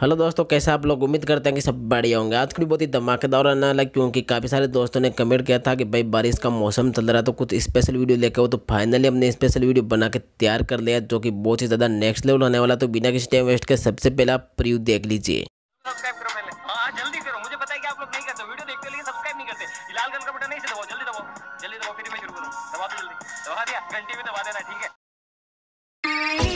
hello दोस्तों कैसे आप लोग उम्मीद करते हैं कि सब बढ़िया होंगे आज की बहुत ही धमाकेदार आने लग क्योंकि काफ़ी सारे दोस्तों ने कमेंट किया था कि भाई बारिश का मौसम चल रहा है तो कुछ स्पेशल वीडियो लेकर हो तो फाइनली हमने स्पेशल वीडियो बना के तैयार कर लिया जो कि बहुत ही ज़्यादा नेक्स्ट लेवल होने वाला तो बिना किसी टाइम वेस्ट के सबसे पहले आप प्रीव्यू देख लीजिए घंटी हाँ, हाँ, दबा देना ठीक है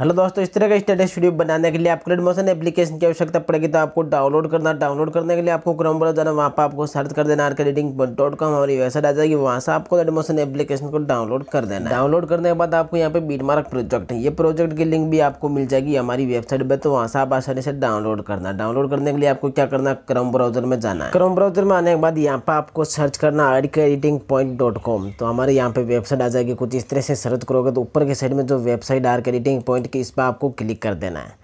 हेलो दोस्तों इस तरह का स्टेटस वीडियो बनाने के लिए अपग्रेड मोशन एप्लीकेशन की आवश्यकता पड़ेगी तो आपको डाउनलोड करना डाउनलोड करने के लिए आपको क्रोम ब्राउज़र जाना वहाँ पर आपको सर्च कर देना आरके रीडिंग डॉट कॉम हमारी वेबसाइट आ जाएगी वहाँ से आपको रेड मोशन एप्लीकेशन को डाउनलोड कर देना डाउनलोड करने के बाद आपको यहाँ पे बीटमार्क प्रोजेक्ट है ये प्रोजेक्ट की लिंक भी आपको मिल जाएगी हमारी वेबसाइट पर तो वहाँ से आप आसानी से डाउनलोड करना डाउनलोड करने के लिए आपको क्या करना क्रोम ब्राउज़र में जाना है क्रोम ब्राउज़र में आने के बाद यहाँ पर आपको सर्च करना RK editing point dot com तो हमारे यहाँ पे वेबसाइट आ जाएगी कुछ इस तरह से सर्च करोगे तो ऊपर के साइड में जो website RK editing point point के इस पर आपको क्लिक कर देना है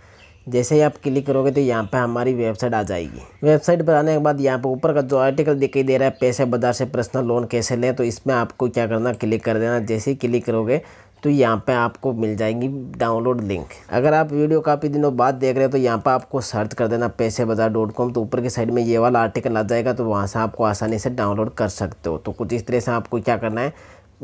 जैसे ही आप क्लिक करोगे तो यहाँ पे हमारी वेबसाइट आ जाएगी वेबसाइट पर आने के बाद यहाँ पे ऊपर का जो आर्टिकल दिखाई दे रहा है पैसे बाजार से पर्सनल लोन कैसे लें तो इसमें आपको क्या करना क्लिक कर देना जैसे ही क्लिक करोगे तो यहाँ पे आपको मिल जाएगी डाउनलोड लिंक अगर आप वीडियो काफ़ी दिनों बाद देख रहे हो तो यहाँ पर आपको सर्च कर देना पैसे बाजार डॉट कॉम तो ऊपर की साइड में ये वाला आर्टिकल आ जाएगा तो वहाँ से आपको आसानी से डाउनलोड कर सकते हो तो कुछ इस तरह से आपको क्या करना है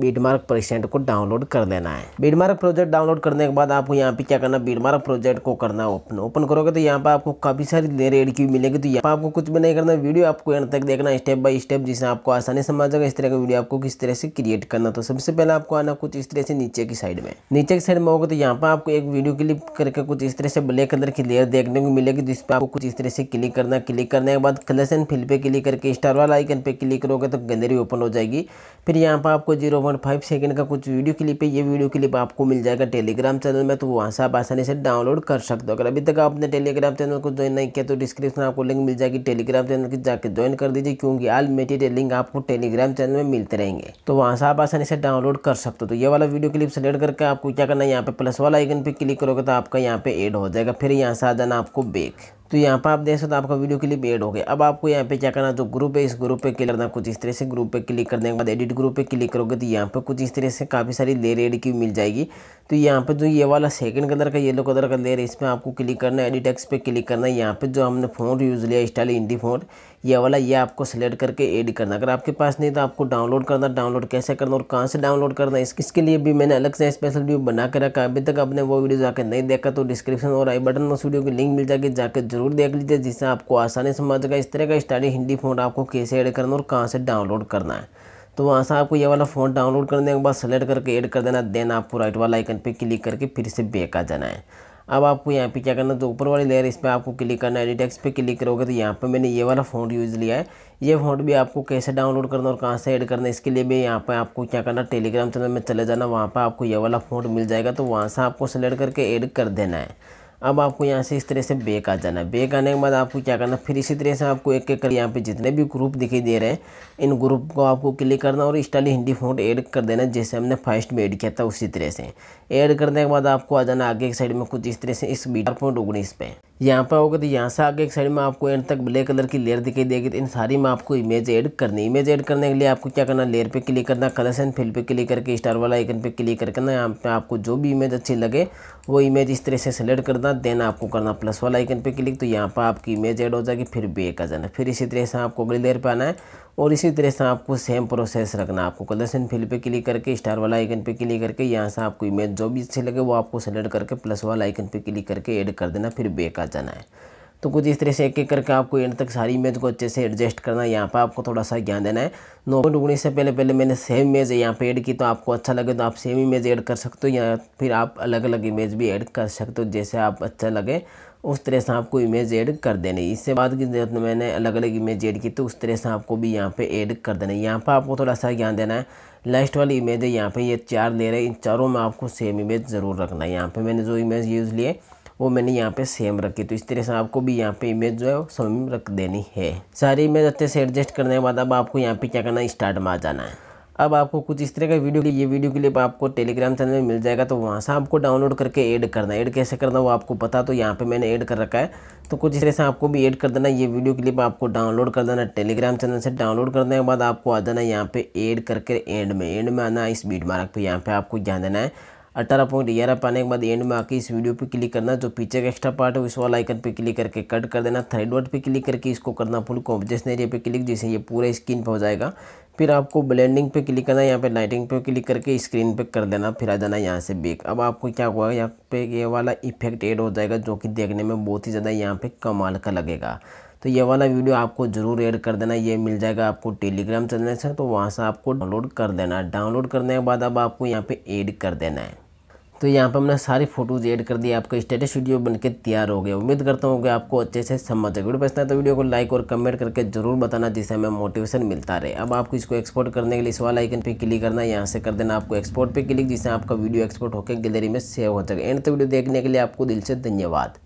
बीडमार्क परसेंट को डाउनलोड कर देना है बीडमार्क प्रोजेक्ट डाउनलोड करने के बाद आपको यहाँ पे क्या करना बीडमार्क प्रोजेक्ट को करना ओपन ओपन करोगे तो यहाँ पे आपको काफी सारी लेयर एड की मिलेगी तो यहाँ पे आपको कुछ भी नहीं करना वीडियो आपको एंड तक देखना स्टेप बाय स्टेप जिससे आपको आसानी समझ जाएगा इस तरह का वीडियो आपको किस तरह से क्रिएट करना तो सबसे पहले आपको आना कुछ इस तरह से नीचे की साइड में नीचे की साइड में होगा तो यहाँ पर आपको एक वीडियो क्लिप करके कुछ इस तरह से ब्लैक कलर की लेयर देखने को मिलेगी जिसपे आपको कुछ इस तरह से क्लिक करना क्लिक करने के बाद कलर एंड फिल पे क्लिक करके स्टार वाला आइकन पे क्लिक करोगे तो गैलरी ओपन हो जाएगी फिर यहाँ पर आपको जीरो 1.5 सेकंड का कुछ वीडियो क्लिप है ये वीडियो क्लिप आपको मिल जाएगा टेलीग्राम चैनल में तो वहाँ से आप आसानी से डाउनलोड कर सकते हो अगर अभी तक आपने टेलीग्राम चैनल को ज्वाइन नहीं किया तो डिस्क्रिप्शन आपको लिंक मिल जाएगी टेलीग्राम चैनल की जाकर ज्वाइन कर दीजिए क्योंकि आल लिंक आपको टेलीग्राम चैनल में मिलते रहेंगे तो वहाँ से आप आसानी से डाउनलोड कर सकते हो तो ये वाला वीडियो क्लिप सेलेक्ट करके आपको क्या करना है यहाँ पे प्लस वाला आइकन पर क्लिक करोगे तो आपका यहाँ पे एड हो जाएगा फिर यहाँ से आ जाना आपको बेक तो यहाँ पर आप देख सकते हो आपका वीडियो के भी एड हो गया अब आपको यहाँ पे क्या करना जो ग्रुप है तो इस ग्रुप पे क्लिक करना कुछ इस तरह से ग्रुप पे क्लिक करने के बाद एडिट ग्रुप पे क्लिक करोगे तो यहाँ पे कुछ इस तरह से काफ़ी सारी लेर एड की मिल जाएगी तो यहाँ पे जो ये वाला सेकंड कलर का येलो कलर का लेयर है इसमें आपको क्लिक करना है एडिट एक्स पे क्लिक करना है यहाँ पे जो हमने फोन यूज़ लिया स्टाइल इंडी फोन ये वाला ये आपको सेलेक्ट करके एड करना अगर आपके पास नहीं तो आपको डाउनलोड करना डाउनलोड कैसे करना और कहाँ से डाउनलोड करना है इसके लिए भी मैंने अलग से स्पेशल वीडियो बना कर रखा अभी तक आपने वो वीडियो जाकर नहीं देखा तो डिस्क्रिप्शन और आई बटन में उस वीडियो की लिंक मिल जाएगी जाकर जरूर देख लीजिए जिससे आपको आसानी समझ जाएगा इस तरह का स्टाइल हिंदी फोन आपको कैसे एड करना और कहाँ से डाउनलोड करना है तो वहाँ से आपको ये वाला फ़ोन डाउनलोड करने के बाद सेलेक्ट करके ऐड कर देना देन आपको राइट वाला आइकन पे क्लिक करके फिर से बैक आ जाना है अब आपको यहाँ पे क्या करना है तो ऊपर वाली लेयर इस पर आपको क्लिक करना है एडिटेक्स पे क्लिक करोगे तो यहाँ पे मैंने ये वाला फ़ोन यूज़ लिया है ये फ़ोन भी आपको कैसे डाउनलोड करना और कहाँ से ऐड करना है इसके लिए भी यहाँ पे आपको क्या करना टेलीग्राम चैनल में चले जाना वहाँ पर आपको ये वाला फ़ोन मिल जाएगा तो वहाँ से आपको सेलेक्ट करके एड कर देना है अब आपको यहाँ से इस तरह से बेक आ जाना बेक आने के बाद आपको क्या करना फिर इसी तरह से आपको एक एक कर यहाँ पे जितने भी ग्रुप दिखाई दे रहे हैं इन ग्रुप को आपको क्लिक करना और स्टाइल हिंदी फोन ऐड कर देना जैसे हमने फर्स्ट में ऐड किया था उसी तरह से ऐड करने के बाद आपको आ जाना आगे की साइड में कुछ इस तरह से इस बीटर पॉइंट उगनीस पे यहाँ पर होगा तो यहाँ से आगे एक साइड में आपको एंड तक ब्लैक कलर की लेयर दिखाई देगी तो इन सारी में आपको इमेज ऐड करनी इमेज ऐड करने के लिए आपको क्या करना लेयर पे क्लिक करना कलर्स एंड फिल पे क्लिक करके स्टार वाला आइकन पे क्लिक करके ना यहाँ पे आपको जो भी इमेज अच्छी लगे वो इमेज इस तरह से सेलेक्ट करना देन आपको करना प्लस वाला आइकन पर क्लिक तो यहाँ पर आपकी इमेज ऐड हो जाएगी फिर बेक आ जाना फिर इसी तरह से आपको अगली लेयर पर आना है और इसी तरह से आपको सेम प्रोसेस रखना आपको कलर्स एंड फिल पे क्लिक करके स्टार वाला आइकन पे क्लिक करके यहाँ से आपको इमेज जो भी अच्छी लगे वो आपको सेलेक्ट करके प्लस वाला आइकन पे क्लिक करके ऐड कर देना फिर बेक का जाना है तो कुछ इस तरह से एक एक करके आपको एंड तक सारी इमेज को अच्छे से एडजस्ट करना है यहाँ पर आपको थोड़ा सा ज्ञान देना है नौ पॉइंट से पहले पहले मैंने सेम इमेज यहाँ पे ऐड की तो आपको अच्छा लगे तो आप सेम इमेज ऐड कर सकते हो या फिर आप अलग अलग इमेज भी ऐड कर सकते हो जैसे आप अच्छा लगे उस तरह से आपको इमेज ऐड कर देनी इससे बाद की जब मैंने अलग अलग इमेज ऐड की तो उस तरह से आपको भी यहाँ पे ऐड कर देना है यहाँ पर आपको थोड़ा सा ज्ञान देना है लास्ट वाली इमेज है यहाँ पे ये चार ले रहे हैं इन चारों में आपको सेम इमेज ज़रूर रखना है यहाँ पे मैंने जो इमेज यूज़ लिए वो मैंने यहाँ पे सेम रखी तो इस तरह से आपको भी यहाँ पे इमेज जो है वो सेम रख देनी है सारी इमेज अच्छे से एडजस्ट करने के बाद अब आपको यहाँ पे क्या करना है स्टार्ट में आ जाना है अब आपको कुछ इस तरह का वीडियो के ये वीडियो क्लिप आपको टेलीग्राम चैनल में मिल जाएगा तो वहाँ से आपको डाउनलोड करके ऐड करना ऐड कैसे करना वो आपको पता तो यहाँ पे मैंने ऐड कर रखा है तो कुछ इस तरह से आपको भी ऐड कर देना ये वीडियो क्लिप आपको डाउनलोड कर देना टेलीग्राम चैनल से डाउनलोड करने के बाद आपको आ जाना यहाँ पे ऐड करके एंड में एंड में आना इस बीट मार्क पर यहाँ पर आपको ध्यान देना है अठारह पॉइंट ग्यारह पाने के बाद एंड में आके इस वीडियो पे क्लिक करना जो पीछे का एक्स्ट्रा पार्ट है उस वाला आइकन पे क्लिक करके कट कर देना थ्रेड वर्ड पे क्लिक करके इसको करना फुल कॉम्बिनेशन एरिया पे क्लिक जिससे ये पूरा स्क्रीन पर हो जाएगा फिर आपको ब्लेंडिंग पे क्लिक करना यहाँ पे लाइटिंग पे क्लिक करके स्क्रीन पे कर देना फिर आ जाना यहाँ से बेक अब आपको क्या हुआ यहाँ पे ये वाला इफेक्ट एड हो जाएगा जो कि देखने में बहुत ही ज़्यादा यहाँ पे कमाल का लगेगा तो ये वाला वीडियो आपको ज़रूर ऐड कर देना ये मिल जाएगा आपको टेलीग्राम चैनल से तो वहाँ से आपको डाउनलोड कर देना डाउनलोड करने के बाद अब आपको यहाँ पर ऐड कर देना है तो यहाँ पर हमने सारी फोटोज़ ऐड कर दी आपका स्टेटस वीडियो बनके तैयार हो गया उम्मीद करता हूँ कि आपको अच्छे से समझ आए वीडियो पसंद है तो वीडियो को लाइक और कमेंट करके जरूर बताना जिससे हमें मोटिवेशन मिलता रहे अब आपको इसको एक्सपोर्ट करने के लिए इस वाला आइकन पे क्लिक करना यहाँ से कर देना आपको एक्सपोर्ट पर क्लिक जिससे आपका वीडियो एक्सपोर्ट होकर गैलरी में सेव हो सके एंड तो वीडियो देखने के लिए आपको दिल से धन्यवाद